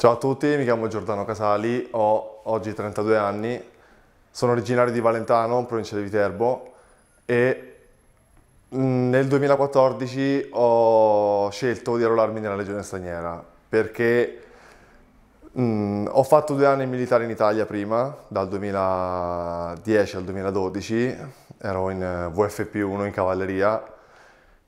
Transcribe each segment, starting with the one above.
Ciao a tutti, mi chiamo Giordano Casali, ho oggi 32 anni, sono originario di Valentano, provincia di Viterbo e mm, nel 2014 ho scelto di arruolarmi nella Legione Straniera perché mh, mm, ho fatto due anni militare in Italia prima, dal 2010 al 2012, ero in eh, VFP1 in cavalleria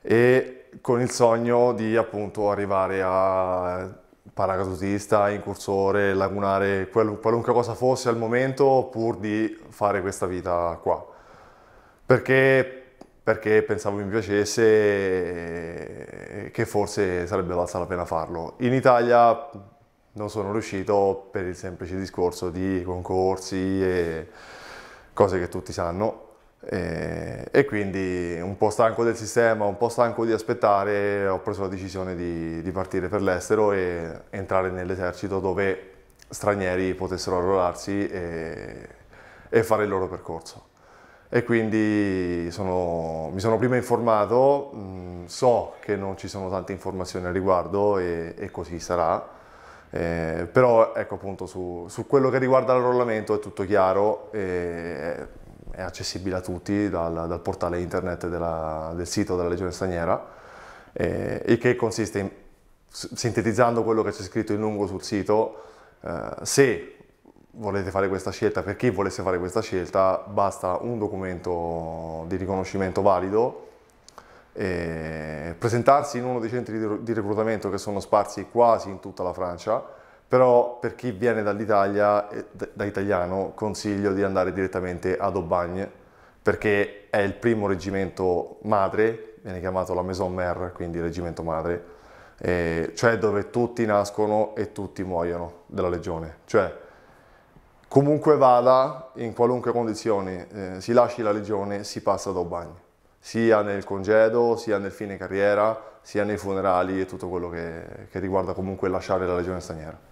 e con il sogno di appunto arrivare a paracadutista, incursore, lagunare, qualunque cosa fosse al momento pur di fare questa vita qua. Perché, perché pensavo mi piacesse e che forse sarebbe valsa la pena farlo. In Italia non sono riuscito per il semplice discorso di concorsi e cose che tutti sanno e, eh, e, quindi un po' stanco del sistema, un po' stanco di aspettare, ho preso la decisione di, di partire per l'estero e entrare nell'esercito dove stranieri potessero arruolarsi e, e, fare il loro percorso. E quindi sono, mi sono prima informato, mh, mm, so che non ci sono tante informazioni al riguardo e, e così sarà. Eh, però ecco appunto su, su, quello che riguarda l'arrollamento è tutto chiaro, eh, è accessibile a tutti dal, dal portale internet della, del sito della Legione Straniera eh, e che consiste in, sintetizzando quello che c'è scritto in lungo sul sito, eh, se volete fare questa scelta, per chi volesse fare questa scelta, basta un documento di riconoscimento valido, presentarsi in uno dei centri di reclutamento che sono sparsi quasi in tutta la Francia però per chi viene dall'Italia, eh, da italiano, consiglio di andare direttamente ad Aubagne perché è il primo reggimento madre, viene chiamato la Maison Mère, quindi reggimento madre, eh, cioè dove tutti nascono e tutti muoiono della legione. Cioè, comunque vada, in qualunque condizione eh, si lasci la legione, si passa ad Aubagne, sia nel congedo, sia nel fine carriera, sia nei funerali e tutto quello che, che riguarda comunque lasciare la legione straniera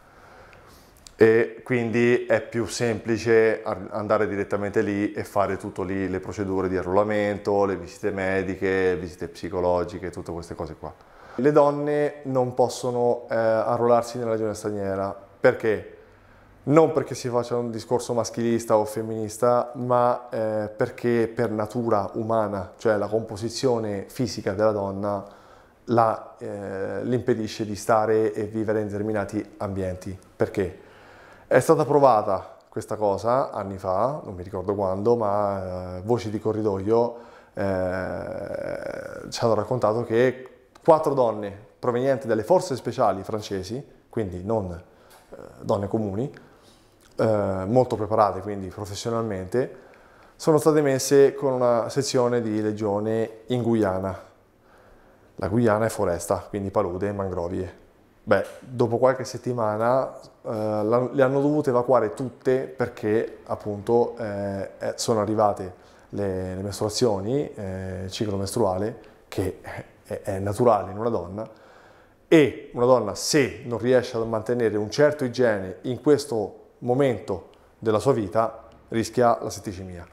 e quindi è più semplice andare direttamente lì e fare tutto lì, le procedure di arruolamento, le visite mediche, le visite psicologiche, tutte queste cose qua. Le donne non possono eh, arruolarsi nella regione straniera perché? Non perché si faccia un discorso maschilista o femminista, ma eh, perché per natura umana, cioè la composizione fisica della donna, la, eh, l'impedisce di stare e vivere in determinati ambienti. Perché? È stata provata questa cosa anni fa, non mi ricordo quando, ma eh, voci di corridoio eh, ci hanno raccontato che quattro donne provenienti dalle forze speciali francesi, quindi non eh, donne comuni, eh, molto preparate quindi professionalmente, sono state messe con una sezione di legione in Guyana. La Guyana è foresta, quindi palude e mangrovie. Beh, dopo qualche settimana eh, le hanno dovute evacuare tutte perché appunto eh, eh, sono arrivate le, le mestruazioni, eh, il ciclo mestruale, che è, è naturale in una donna, e una donna se non riesce a mantenere un certo igiene in questo momento della sua vita rischia la setticemia.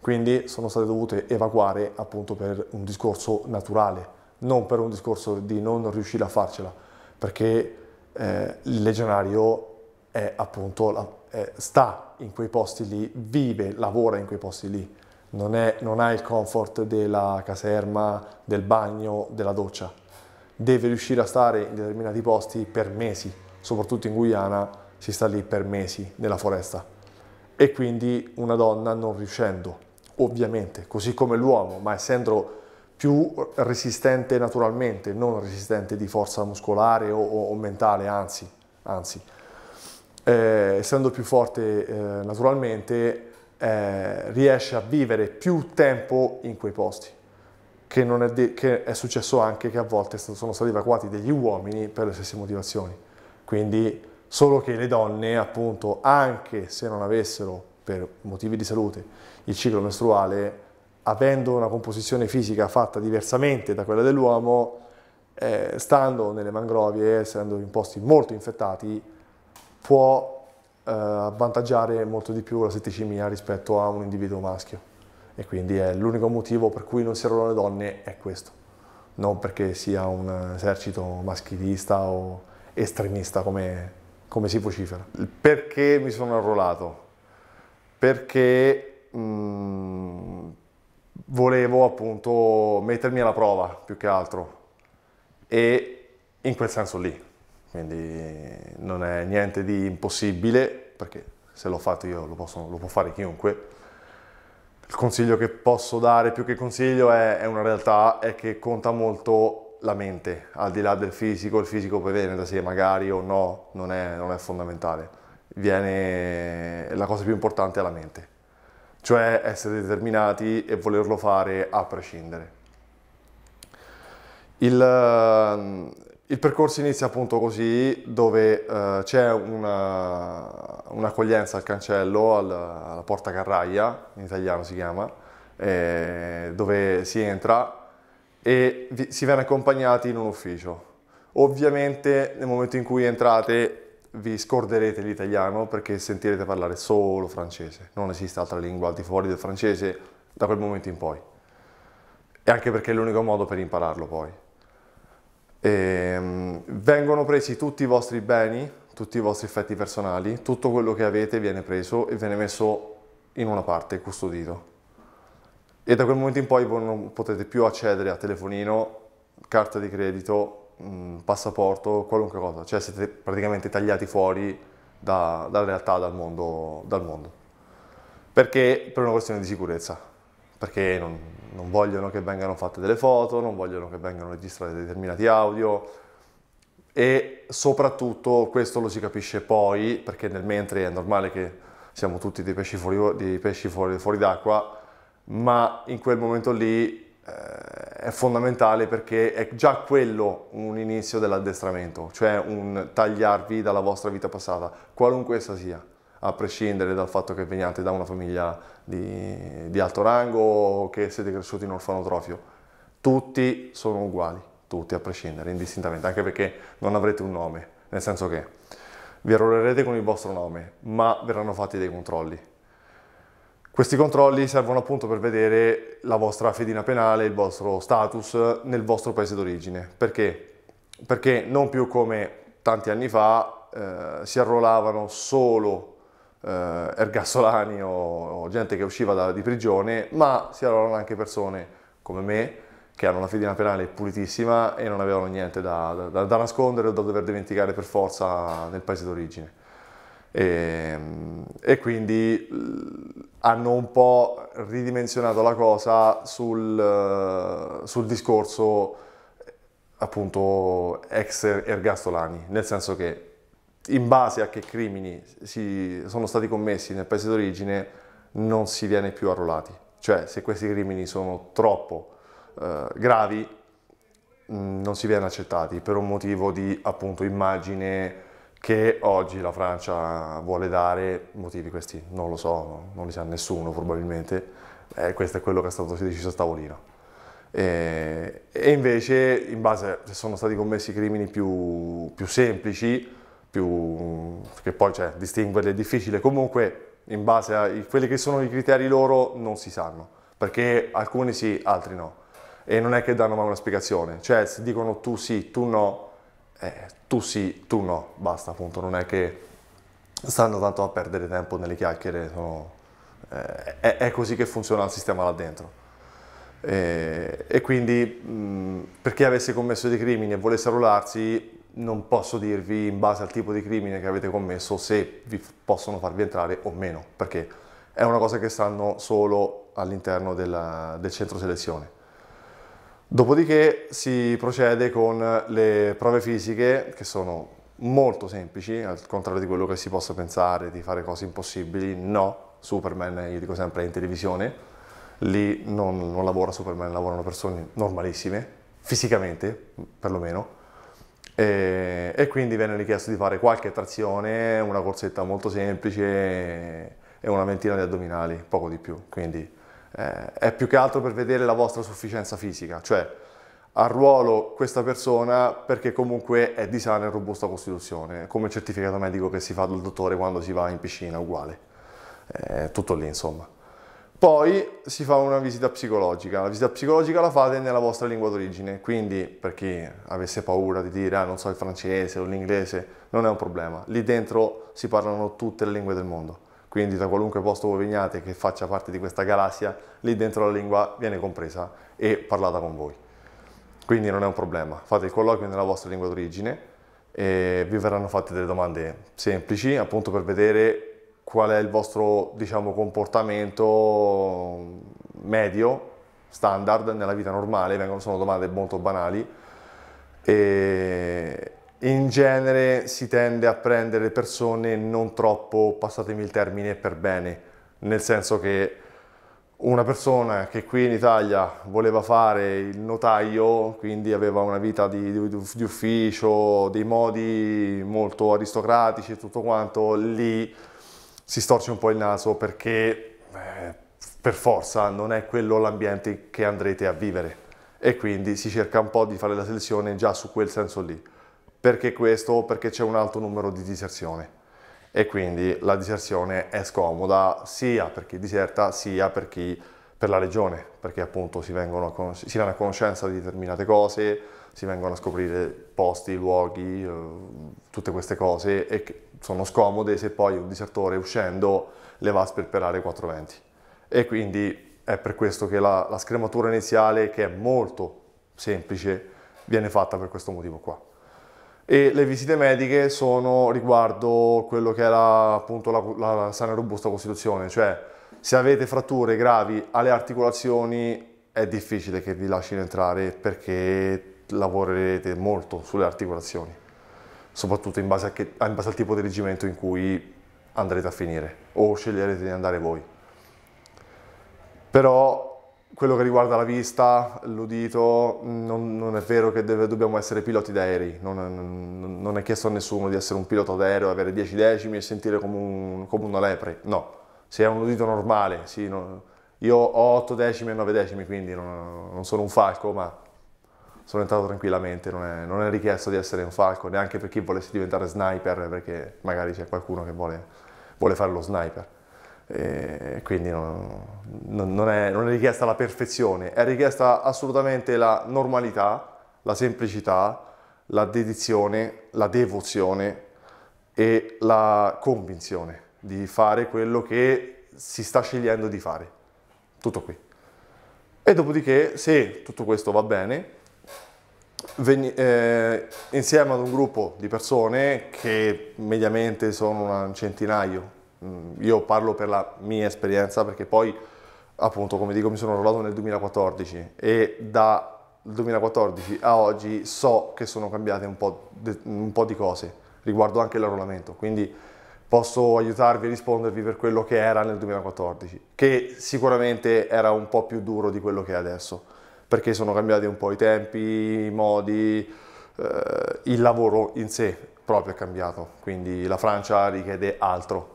Quindi sono state dovute evacuare appunto per un discorso naturale, non per un discorso di non riuscire a farcela perché eh, il legionario è appunto, la, è, sta in quei posti lì, vive, lavora in quei posti lì, non, è, non ha il comfort della caserma, del bagno, della doccia, deve riuscire a stare in determinati posti per mesi, soprattutto in Guyana si sta lì per mesi nella foresta e quindi una donna non riuscendo, ovviamente, così come l'uomo, ma essendo più resistente naturalmente, non resistente di forza muscolare o, o mentale, anzi, anzi. Eh, essendo più forte eh, naturalmente eh, riesce a vivere più tempo in quei posti, che, non è, che è successo anche che a volte sono stati evacuati degli uomini per le stesse motivazioni. Quindi solo che le donne appunto, anche se non avessero per motivi di salute il ciclo mestruale, avendo una composizione fisica fatta diversamente da quella dell'uomo, eh, stando nelle mangrovie, essendo in posti molto infettati, può eh, avvantaggiare molto di più la setticemia rispetto a un individuo maschio. E quindi è l'unico motivo per cui non si arruolano le donne è questo, non perché sia un esercito maschilista o estremista come, come si vocifera. Perché mi sono arruolato? Perché... Mh, mm, volevo appunto mettermi alla prova più che altro e in quel senso lì, quindi non è niente di impossibile perché se l'ho fatto io lo, posso, lo può fare chiunque. Il consiglio che posso dare più che consiglio è, è una realtà, è che conta molto la mente, al di là del fisico, il fisico poi viene da sé magari o no, non è, non è fondamentale, viene, la cosa più importante è la mente cioè essere determinati e volerlo fare a prescindere. Il, ehm, il percorso inizia appunto così, dove uh, c'è un'accoglienza al cancello, al, alla porta carraia, in italiano si chiama, eh, dove si entra e vi, si viene accompagnati in un ufficio. Ovviamente nel momento in cui entrate vi scorderete l'italiano perché sentirete parlare solo francese, non esiste altra lingua al di fuori del francese da quel momento in poi. E anche perché è l'unico modo per impararlo poi. E, ehm, vengono presi tutti i vostri beni, tutti i vostri effetti personali, tutto quello che avete viene preso e viene messo in una parte, custodito. E da quel momento in poi voi non potete più accedere a telefonino, carta di credito, un passaporto, qualunque cosa, cioè siete praticamente tagliati fuori da, dalla realtà, dal mondo, dal mondo, Perché per una questione di sicurezza, perché non, non vogliono che vengano fatte delle foto, non vogliono che vengano registrate determinati audio, e soprattutto questo lo si capisce poi perché nel mentre è normale che siamo tutti dei pesci fuori, dei pesci fuori, fuori d'acqua ma in quel momento lì eh, è fondamentale perché è già quello un inizio dell'addestramento, cioè un tagliarvi dalla vostra vita passata, qualunque essa sia, a prescindere dal fatto che veniate da una famiglia di, di alto rango o che siete cresciuti in orfanotrofio. Tutti sono uguali, tutti a prescindere, indistintamente, anche perché non avrete un nome, nel senso che vi arruolerete con il vostro nome, ma verranno fatti dei controlli questi controlli servono appunto per vedere la vostra fedina penale, il vostro status nel vostro paese d'origine. Perché? Perché non più come tanti anni fa eh, si arruolavano solo eh, ergassolani o, o, gente che usciva da, di prigione, ma si arruolavano anche persone come me che hanno una fedina penale pulitissima e non avevano niente da, da, da nascondere o da dover dimenticare per forza nel paese d'origine e, ehm, e quindi hanno un po' ridimensionato la cosa sul, sul discorso appunto ex er, ergastolani, nel senso che in base a che crimini si, sono stati commessi nel paese d'origine non si viene più arruolati, cioè se questi crimini sono troppo eh, gravi mh, mm, non si viene accettati per un motivo di appunto immagine che oggi la Francia vuole dare, motivi questi non lo so, non li sa nessuno probabilmente, eh, questo è quello che è stato deciso a tavolino. E, e, invece, in base, se sono stati commessi crimini più, più semplici, più, che poi cioè, distinguerli è difficile, comunque in base a quelli che sono i criteri loro non si sanno, perché alcuni sì, altri no. E non è che danno mai una spiegazione, cioè se dicono tu sì, tu no, eh, tu sì, tu no, basta appunto, non è che stanno tanto a perdere tempo nelle chiacchiere, sono, eh, è, è, così che funziona il sistema là dentro. E, e quindi mh, mm, per chi avesse commesso dei crimini e volesse arruolarsi, non posso dirvi in base al tipo di crimine che avete commesso se vi possono farvi entrare o meno, perché è una cosa che stanno solo all'interno del centro selezione. Dopodiché si procede con le prove fisiche che sono molto semplici, al contrario di quello che si possa pensare di fare cose impossibili, no, Superman, io dico sempre, in televisione, lì non, non lavora Superman, lavorano persone normalissime, fisicamente perlomeno, e, e, quindi viene richiesto di fare qualche trazione, una corsetta molto semplice e una ventina di addominali, poco di più, quindi eh, è più che altro per vedere la vostra sufficienza fisica, cioè al ruolo questa persona perché comunque è di sana e robusta costituzione, come il certificato medico che si fa dal dottore quando si va in piscina, uguale, eh, tutto lì insomma. Poi si fa una visita psicologica, la visita psicologica la fate nella vostra lingua d'origine, quindi per chi avesse paura di dire ah, non so il francese o l'inglese, non è un problema, lì dentro si parlano tutte le lingue del mondo quindi da qualunque posto voi veniate che faccia parte di questa galassia, lì dentro la lingua viene compresa e parlata con voi. Quindi non è un problema, fate il colloquio nella vostra lingua d'origine e vi verranno fatte delle domande semplici appunto per vedere qual è il vostro diciamo, comportamento medio, standard nella vita normale, vengono, sono domande molto banali e, in genere si tende a prendere persone non troppo, passatemi il termine, per bene, nel senso che una persona che qui in Italia voleva fare il notaio, quindi aveva una vita di, di, di ufficio, dei modi molto aristocratici e tutto quanto, lì si storce un po' il naso perché eh, per forza non è quello l'ambiente che andrete a vivere e quindi si cerca un po' di fare la selezione già su quel senso lì perché questo o perché c'è un alto numero di diserzioni e quindi la diserzione è scomoda sia per chi diserta sia per chi per la regione perché appunto si, vengono, si viene a conoscenza di determinate cose si vengono a scoprire posti, luoghi, eh, tutte queste cose e che sono scomode se poi un disertore uscendo le va a sperperare 420 e quindi è per questo che la, la scrematura iniziale che è molto semplice viene fatta per questo motivo qua e le visite mediche sono riguardo quello che era appunto la, la sana e robusta costituzione, cioè se avete fratture gravi alle articolazioni è difficile che vi lasciano entrare perché lavorerete molto sulle articolazioni, soprattutto in base, che, in base al tipo di reggimento in cui andrete a finire o sceglierete di andare voi. Però quello che riguarda la vista, l'udito, non, non, è vero che deve, dobbiamo essere piloti d'aerei, non, non, non, è chiesto a nessuno di essere un pilota d'aereo, avere 10 decimi e sentire come, un, come una lepre, no, se è un udito normale, sì, io ho 8 decimi e 9 decimi, quindi non, sono un falco, ma sono entrato tranquillamente, non è, non è richiesto di essere un falco, neanche per chi volesse diventare sniper, perché magari c'è qualcuno che vuole, vuole fare lo sniper. E quindi no, no, non, è, non, è, richiesta la perfezione, è richiesta assolutamente la normalità, la semplicità, la dedizione, la devozione e la convinzione di fare quello che si sta scegliendo di fare. Tutto qui. E dopodiché, se tutto questo va bene, veni, eh, insieme ad un gruppo di persone che mediamente sono un centinaio, Mm, io parlo per la mia esperienza perché poi appunto come dico mi sono arruolato nel 2014 e dal 2014 a oggi so che sono cambiate un po', de, un po di cose riguardo anche l'arruolamento quindi posso aiutarvi a rispondervi per quello che era nel 2014 che sicuramente era un po' più duro di quello che è adesso perché sono cambiati un po' i tempi, i modi, eh, il lavoro in sé proprio è cambiato quindi la Francia richiede altro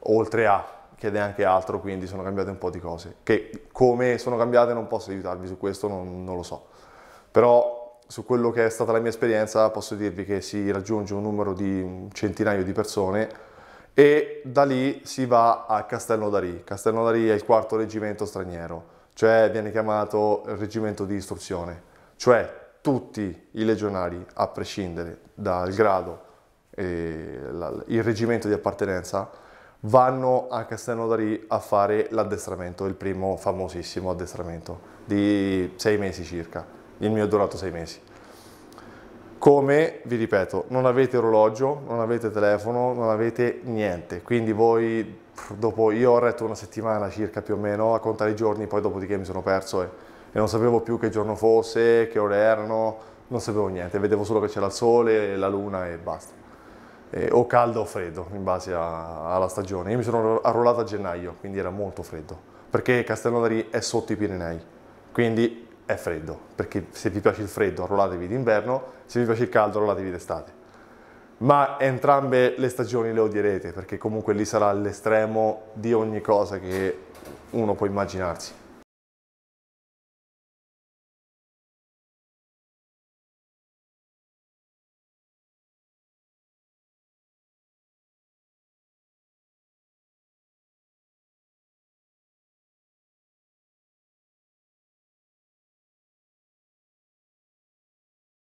oltre a chiede anche altro, quindi sono cambiate un po' di cose. Che come sono cambiate non posso aiutarvi su questo, non, non lo so. Però su quello che è stata la mia esperienza posso dirvi che si raggiunge un numero di un centinaio di persone e da lì si va a Castello d'Ari. Castello d'Ari è il quarto reggimento straniero, cioè viene chiamato il reggimento di istruzione, cioè tutti i legionari, a prescindere dal grado e il reggimento di appartenenza, vanno a Castellanodari a fare l'addestramento, il primo famosissimo addestramento di sei mesi circa, il mio è durato sei mesi. Come vi ripeto, non avete orologio, non avete telefono, non avete niente, quindi voi dopo io ho retto una settimana circa più o meno a contare i giorni, poi dopodiché mi sono perso e, e non sapevo più che giorno fosse, che ore erano, non sapevo niente, vedevo solo che c'era il sole, la luna e basta eh, o caldo o freddo in base a, alla stagione. Io mi sono arruolato a gennaio, quindi era molto freddo, perché Castellonari è sotto i Pirenei, quindi è freddo, perché se vi piace il freddo arruolatevi d'inverno, se vi piace il caldo arruolatevi d'estate. Ma entrambe le stagioni le odierete, perché comunque lì sarà l'estremo di ogni cosa che uno può immaginarsi.